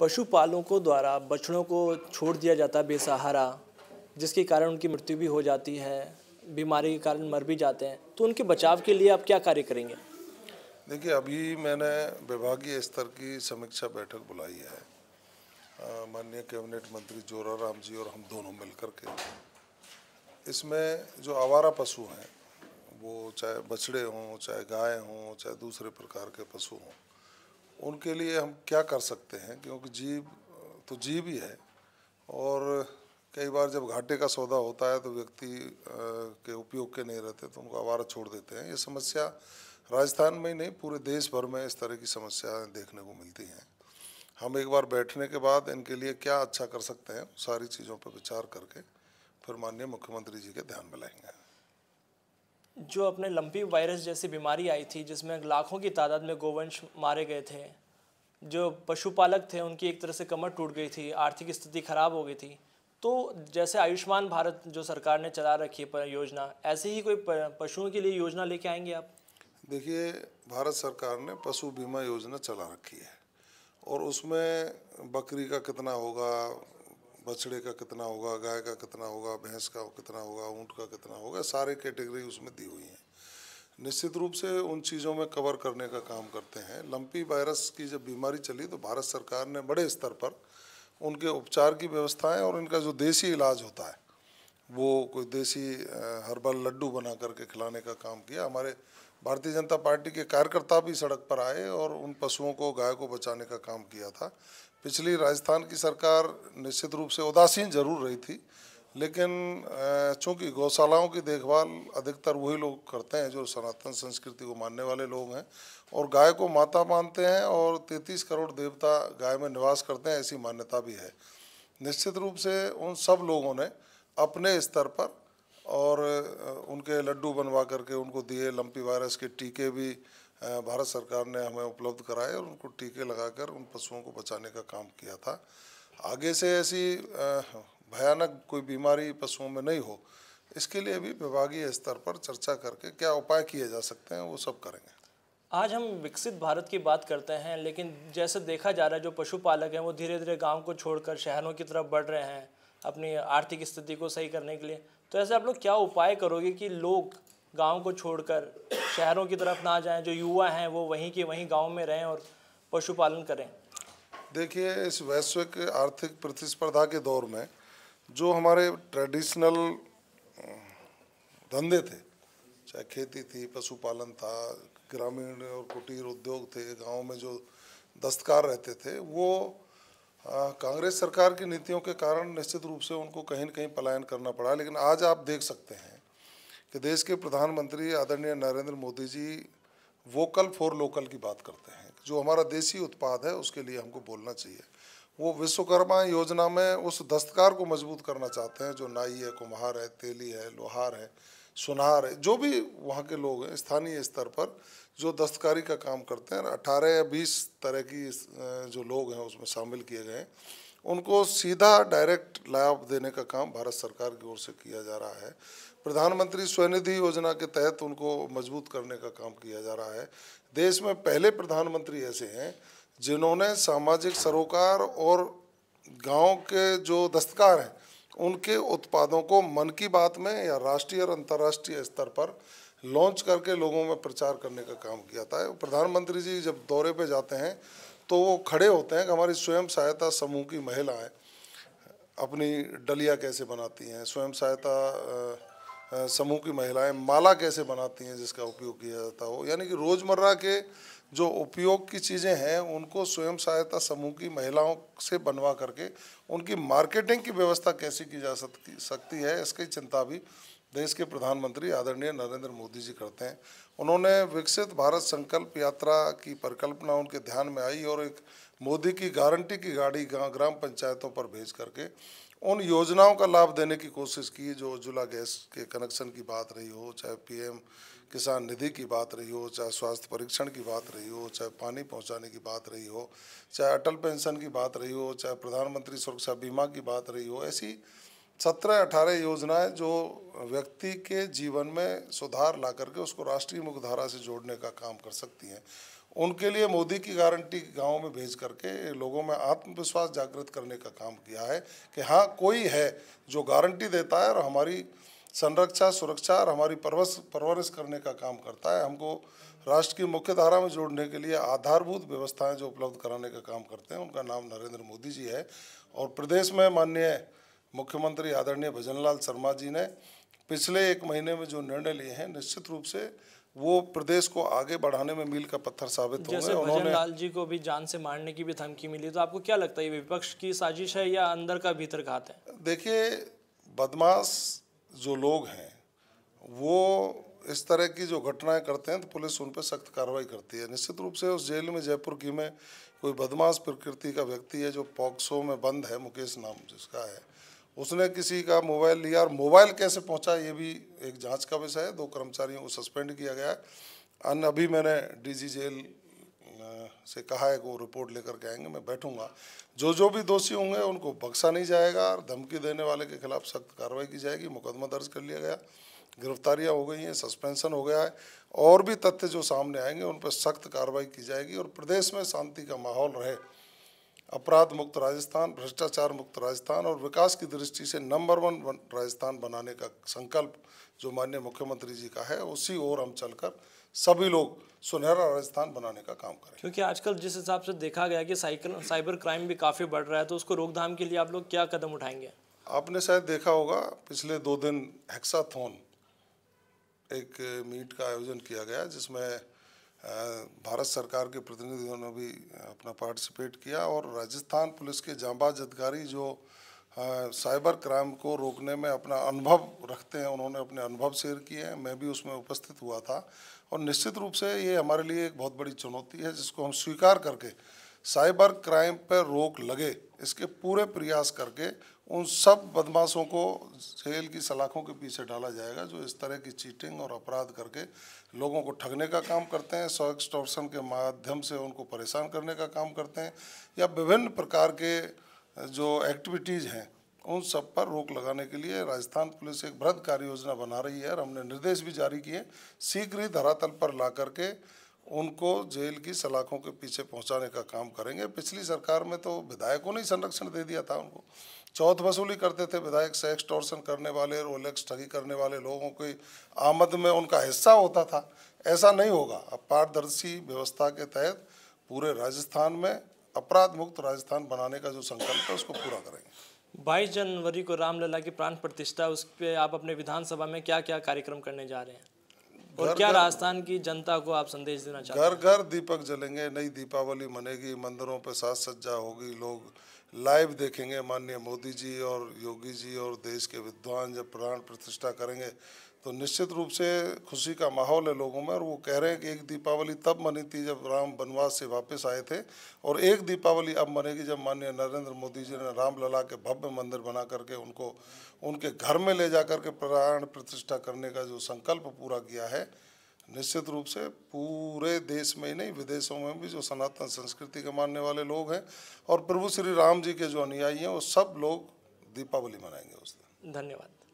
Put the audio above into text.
पशुपालों को द्वारा बछड़ों को छोड़ दिया जाता है बेसहारा जिसके कारण उनकी मृत्यु भी हो जाती है बीमारी के कारण मर भी जाते हैं तो उनके बचाव के लिए आप क्या कार्य करेंगे देखिए अभी मैंने विभागीय स्तर की समीक्षा बैठक बुलाई है माननीय कैबिनेट मंत्री जोराराम जी और हम दोनों मिलकर के इसमें जो आवारा पशु हैं वो चाहे बछड़े हों चाहे गाय हों चाहे दूसरे प्रकार के पशु हों उनके लिए हम क्या कर सकते हैं क्योंकि जीव तो जीव ही है और कई बार जब घाटे का सौदा होता है तो व्यक्ति के उपयोग के नहीं रहते तो उनको आवारा छोड़ देते हैं ये समस्या राजस्थान में ही नहीं पूरे देश भर में इस तरह की समस्याएं देखने को मिलती हैं हम एक बार बैठने के बाद इनके लिए क्या अच्छा कर सकते हैं सारी चीज़ों पर विचार करके फिर माननीय मुख्यमंत्री जी के ध्यान में लाएंगे जो अपने लंपी वायरस जैसी बीमारी आई थी जिसमें लाखों की तादाद में गोवंश मारे गए थे जो पशुपालक थे उनकी एक तरह से कमर टूट गई थी आर्थिक स्थिति खराब हो गई थी तो जैसे आयुष्मान भारत जो सरकार ने चला रखी है योजना ऐसे ही कोई पशुओं के लिए योजना लेके आएंगे आप देखिए भारत सरकार ने पशु बीमा योजना चला रखी है और उसमें बकरी का कितना होगा बछड़े का कितना होगा गाय का कितना होगा भैंस का कितना होगा ऊँट का कितना होगा सारे कैटेगरी उसमें दी हुई हैं निश्चित रूप से उन चीज़ों में कवर करने का काम करते हैं लंपी वायरस की जब बीमारी चली तो भारत सरकार ने बड़े स्तर पर उनके उपचार की व्यवस्थाएं और इनका जो देसी इलाज होता है वो कोई देसी हर्बल लड्डू बना करके खिलाने का काम किया हमारे भारतीय जनता पार्टी के कार्यकर्ता भी सड़क पर आए और उन पशुओं को गाय को बचाने का काम किया था पिछली राजस्थान की सरकार निश्चित रूप से उदासीन जरूर रही थी लेकिन चूंकि गौशालाओं की देखभाल अधिकतर वही लोग करते हैं जो सनातन संस्कृति को मानने वाले लोग हैं और गाय को माता मानते हैं और 33 करोड़ देवता गाय में निवास करते हैं ऐसी मान्यता भी है निश्चित रूप से उन सब लोगों ने अपने स्तर पर और उनके लड्डू बनवा करके उनको दिए लंपी वायरस के टीके भी भारत सरकार ने हमें उपलब्ध कराए और उनको टीके लगाकर उन पशुओं को बचाने का काम किया था आगे से ऐसी भयानक कोई बीमारी पशुओं में नहीं हो इसके लिए भी विभागीय स्तर पर चर्चा करके क्या उपाय किए जा सकते हैं वो सब करेंगे आज हम विकसित भारत की बात करते हैं लेकिन जैसे देखा जा रहा है जो पशुपालक हैं वो धीरे धीरे गांव को छोड़कर शहरों की तरफ बढ़ रहे हैं अपनी आर्थिक स्थिति को सही करने के लिए तो ऐसे आप लोग क्या उपाय करोगे कि लोग गांव को छोड़कर शहरों की तरफ ना जाएं जो युवा हैं वो वहीं के वहीं गांव में रहें और पशुपालन करें देखिए इस वैश्विक आर्थिक प्रतिस्पर्धा के दौर में जो हमारे ट्रेडिशनल धंधे थे चाहे खेती थी पशुपालन था ग्रामीण और कुटीर उद्योग थे गाँव में जो दस्तकार रहते थे वो कांग्रेस सरकार की नीतियों के कारण निश्चित रूप से उनको कहीं न कहीं पलायन करना पड़ा लेकिन आज आप देख सकते हैं कि देश के प्रधानमंत्री आदरणीय Narendra Modi ji vocal for local की बात करते हैं जो हमारा देसी उत्पाद है उसके लिए हमको बोलना चाहिए वो विश्वकर्मा योजना में उस दस्तकार को मजबूत करना चाहते हैं जो नाई है कुम्हार है तेली है लोहार है सुनार जो भी वहाँ के लोग हैं स्थानीय स्तर पर जो दस्तकारी का काम करते हैं अठारह या बीस तरह की जो लोग हैं उसमें शामिल किए गए हैं उनको सीधा डायरेक्ट लाभ देने का काम भारत सरकार की ओर से किया जा रहा है प्रधानमंत्री स्वनिधि योजना के तहत उनको मजबूत करने का काम किया जा रहा है देश में पहले प्रधानमंत्री ऐसे हैं जिन्होंने सामाजिक सरोकार और गांव के जो दस्तकार हैं उनके उत्पादों को मन की बात में या राष्ट्रीय और अंतर्राष्ट्रीय स्तर पर लॉन्च करके लोगों में प्रचार करने का काम किया था प्रधानमंत्री जी जब दौरे पे जाते हैं तो वो खड़े होते हैं कि हमारी स्वयं सहायता समूह की महिलाएं अपनी डलिया कैसे बनाती हैं स्वयं सहायता समूह की महिलाएं माला कैसे बनाती हैं जिसका उपयोग किया जाता हो यानी कि रोज़मर्रा के जो उपयोग की चीज़ें हैं उनको स्वयं सहायता समूह की महिलाओं से बनवा करके उनकी मार्केटिंग की व्यवस्था कैसी की जा सकती सकती है इसकी चिंता भी देश के प्रधानमंत्री आदरणीय नरेंद्र मोदी जी करते हैं उन्होंने विकसित भारत संकल्प यात्रा की परिकल्पना उनके ध्यान में आई और एक मोदी की गारंटी की गाड़ी ग्राम पंचायतों पर भेज करके उन योजनाओं का लाभ देने की कोशिश की जो उज्ज्वला गैस के कनेक्शन की बात रही हो चाहे पीएम किसान निधि की बात रही हो चाहे स्वास्थ्य परीक्षण की बात रही हो चाहे पानी पहुंचाने की बात रही हो चाहे अटल पेंशन की बात रही हो चाहे प्रधानमंत्री सुरक्षा बीमा की बात रही हो ऐसी सत्रह अठारह योजनाएं जो व्यक्ति के जीवन में सुधार ला करके उसको राष्ट्रीय मुख्यधारा से जोड़ने का काम कर सकती हैं उनके लिए मोदी की गारंटी गाँव में भेज करके लोगों में आत्मविश्वास जागृत करने का काम किया है कि हाँ कोई है जो गारंटी देता है और हमारी संरक्षा सुरक्षा और हमारी परवस परवरिश करने का काम करता है हमको राष्ट्र की मुख्य धारा में जोड़ने के लिए आधारभूत व्यवस्थाएं जो उपलब्ध कराने का काम करते हैं उनका नाम नरेंद्र मोदी जी है और प्रदेश में माननीय मुख्यमंत्री आदरणीय भजन लाल शर्मा जी ने पिछले एक महीने में जो निर्णय लिए हैं निश्चित रूप से वो प्रदेश को आगे बढ़ाने में मील का पत्थर साबित जैसे उन्होंने लाल जी को भी जान से मारने की भी धमकी मिली तो आपको क्या लगता है ये विपक्ष की साजिश है या अंदर का भीतर घात है देखिए बदमाश जो लोग हैं वो इस तरह की जो घटनाएं करते हैं तो पुलिस उन पर सख्त कार्रवाई करती है निश्चित रूप से उस जेल में जयपुर की में कोई बदमाश प्रकृति का व्यक्ति है जो पॉक्सो में बंद है मुकेश नाम जिसका है उसने किसी का मोबाइल लिया और मोबाइल कैसे पहुंचा ये भी एक जांच का विषय है दो कर्मचारियों को सस्पेंड किया गया है अन्य अभी मैंने डीजी जेल से कहा है कि वो रिपोर्ट लेकर के आएंगे मैं बैठूंगा जो जो भी दोषी होंगे उनको बख्शा नहीं जाएगा और धमकी देने वाले के खिलाफ सख्त कार्रवाई की जाएगी मुकदमा दर्ज कर लिया गया गिरफ्तारियाँ हो गई हैं सस्पेंशन हो गया है और भी तथ्य जो सामने आएंगे उन पर सख्त कार्रवाई की जाएगी और प्रदेश में शांति का माहौल रहे अपराध मुक्त राजस्थान भ्रष्टाचार मुक्त राजस्थान और विकास की दृष्टि से नंबर वन राजस्थान बनाने का संकल्प जो माननीय मुख्यमंत्री जी का है उसी ओर हम चलकर सभी लोग सुनहरा राजस्थान बनाने का काम करें क्योंकि आजकल जिस हिसाब से देखा गया कि साइकिल साइबर क्राइम भी काफ़ी बढ़ रहा है तो उसको रोकथाम के लिए आप लोग क्या कदम उठाएंगे आपने शायद देखा होगा पिछले दो दिन हेक्साथोन एक मीट का आयोजन किया गया जिसमें भारत सरकार के प्रतिनिधियों ने भी अपना पार्टिसिपेट किया और राजस्थान पुलिस के जांबाज अधिकारी जो साइबर क्राइम को रोकने में अपना अनुभव रखते हैं उन्होंने अपने अनुभव शेयर किए हैं मैं भी उसमें उपस्थित हुआ था और निश्चित रूप से ये हमारे लिए एक बहुत बड़ी चुनौती है जिसको हम स्वीकार करके साइबर क्राइम पर रोक लगे इसके पूरे प्रयास करके उन सब बदमाशों को जेल की सलाखों के पीछे डाला जाएगा जो इस तरह की चीटिंग और अपराध करके लोगों को ठगने का काम करते हैं सौ एक्सटॉर्सन के माध्यम से उनको परेशान करने का काम करते हैं या विभिन्न प्रकार के जो एक्टिविटीज़ हैं उन सब पर रोक लगाने के लिए राजस्थान पुलिस एक बृहद कार्य योजना बना रही है और हमने निर्देश भी जारी किए शीघ्र ही धरातल पर ला करके उनको जेल की सलाखों के पीछे पहुंचाने का काम करेंगे पिछली सरकार में तो विधायकों ने ही संरक्षण दे दिया था उनको चौथ वसूली करते थे विधायक से एक्सटॉर्सन करने वाले रोलेक्स ठगी करने वाले लोगों की आमद में उनका हिस्सा होता था ऐसा नहीं होगा अब पारदर्शी व्यवस्था के तहत पूरे राजस्थान में अपराध मुक्त राजस्थान बनाने का जो संकल्प है उसको पूरा करेंगे बाईस जनवरी को रामलला की प्राण प्रतिष्ठा उस पर आप अपने विधानसभा में क्या क्या कार्यक्रम करने जा रहे हैं और क्या राजस्थान की जनता को आप संदेश देना चाहते हैं घर घर दीपक जलेंगे नई दीपावली मनेगी मंदिरों पर साज सज्जा होगी लोग लाइव देखेंगे माननीय मोदी जी और योगी जी और देश के विद्वान जब प्राण प्रतिष्ठा करेंगे तो निश्चित रूप से खुशी का माहौल है लोगों में और वो कह रहे हैं कि एक दीपावली तब मनी थी जब राम वनवास से वापस आए थे और एक दीपावली अब मनेगी जब माननीय नरेंद्र मोदी जी ने रामलला के भव्य मंदिर बना करके उनको उनके घर में ले जा करके प्राण प्रतिष्ठा करने का जो संकल्प पूरा किया है निश्चित रूप से पूरे देश में ही नहीं विदेशों में भी जो सनातन संस्कृति के मानने वाले लोग हैं और प्रभु श्री राम जी के जो अनुयायी हैं वो सब लोग दीपावली मनाएंगे उस दिन धन्यवाद